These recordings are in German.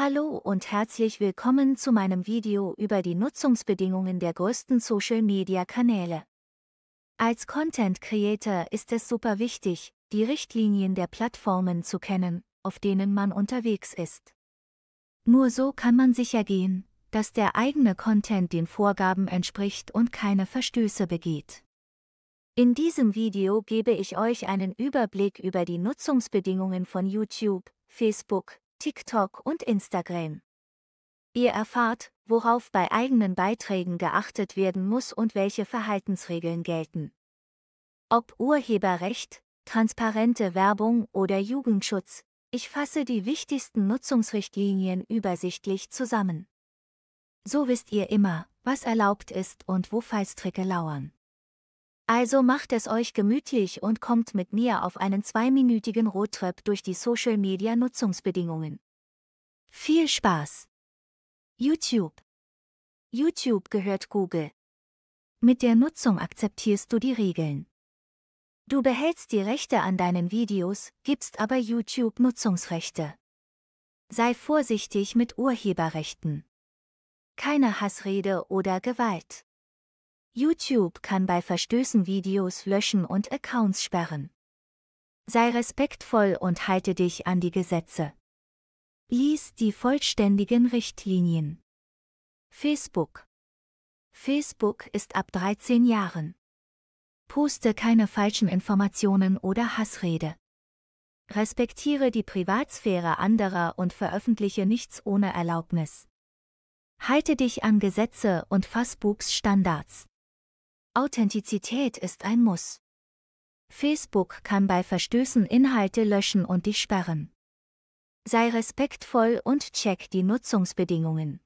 Hallo und herzlich willkommen zu meinem Video über die Nutzungsbedingungen der größten Social-Media-Kanäle. Als Content Creator ist es super wichtig, die Richtlinien der Plattformen zu kennen, auf denen man unterwegs ist. Nur so kann man sicher gehen, dass der eigene Content den Vorgaben entspricht und keine Verstöße begeht. In diesem Video gebe ich euch einen Überblick über die Nutzungsbedingungen von YouTube, Facebook, TikTok und Instagram. Ihr erfahrt, worauf bei eigenen Beiträgen geachtet werden muss und welche Verhaltensregeln gelten. Ob Urheberrecht, transparente Werbung oder Jugendschutz, ich fasse die wichtigsten Nutzungsrichtlinien übersichtlich zusammen. So wisst ihr immer, was erlaubt ist und wo Fallstricke lauern. Also macht es euch gemütlich und kommt mit mir auf einen zweiminütigen Roadtrip durch die Social-Media-Nutzungsbedingungen. Viel Spaß! YouTube. YouTube gehört Google. Mit der Nutzung akzeptierst du die Regeln. Du behältst die Rechte an deinen Videos, gibst aber YouTube Nutzungsrechte. Sei vorsichtig mit Urheberrechten. Keine Hassrede oder Gewalt. YouTube kann bei Verstößen Videos löschen und Accounts sperren. Sei respektvoll und halte dich an die Gesetze. Lies die vollständigen Richtlinien. Facebook. Facebook ist ab 13 Jahren. Poste keine falschen Informationen oder Hassrede. Respektiere die Privatsphäre anderer und veröffentliche nichts ohne Erlaubnis. Halte dich an Gesetze und Fassbuchs Standards. Authentizität ist ein Muss. Facebook kann bei Verstößen Inhalte löschen und dich sperren. Sei respektvoll und check die Nutzungsbedingungen.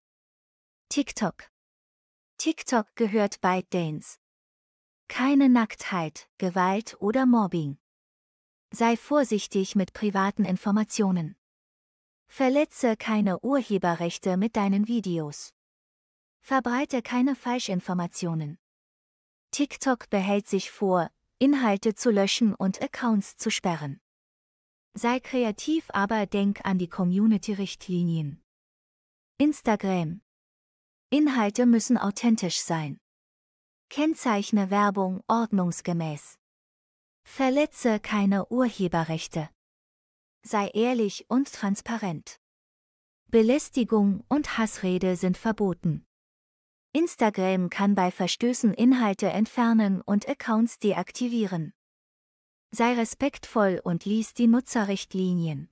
TikTok. TikTok gehört bei ByteDance. Keine Nacktheit, Gewalt oder Mobbing. Sei vorsichtig mit privaten Informationen. Verletze keine Urheberrechte mit deinen Videos. Verbreite keine Falschinformationen. TikTok behält sich vor, Inhalte zu löschen und Accounts zu sperren. Sei kreativ, aber denk an die Community-Richtlinien. Instagram. Inhalte müssen authentisch sein. Kennzeichne Werbung ordnungsgemäß. Verletze keine Urheberrechte. Sei ehrlich und transparent. Belästigung und Hassrede sind verboten. Instagram kann bei Verstößen Inhalte entfernen und Accounts deaktivieren. Sei respektvoll und lies die Nutzerrichtlinien.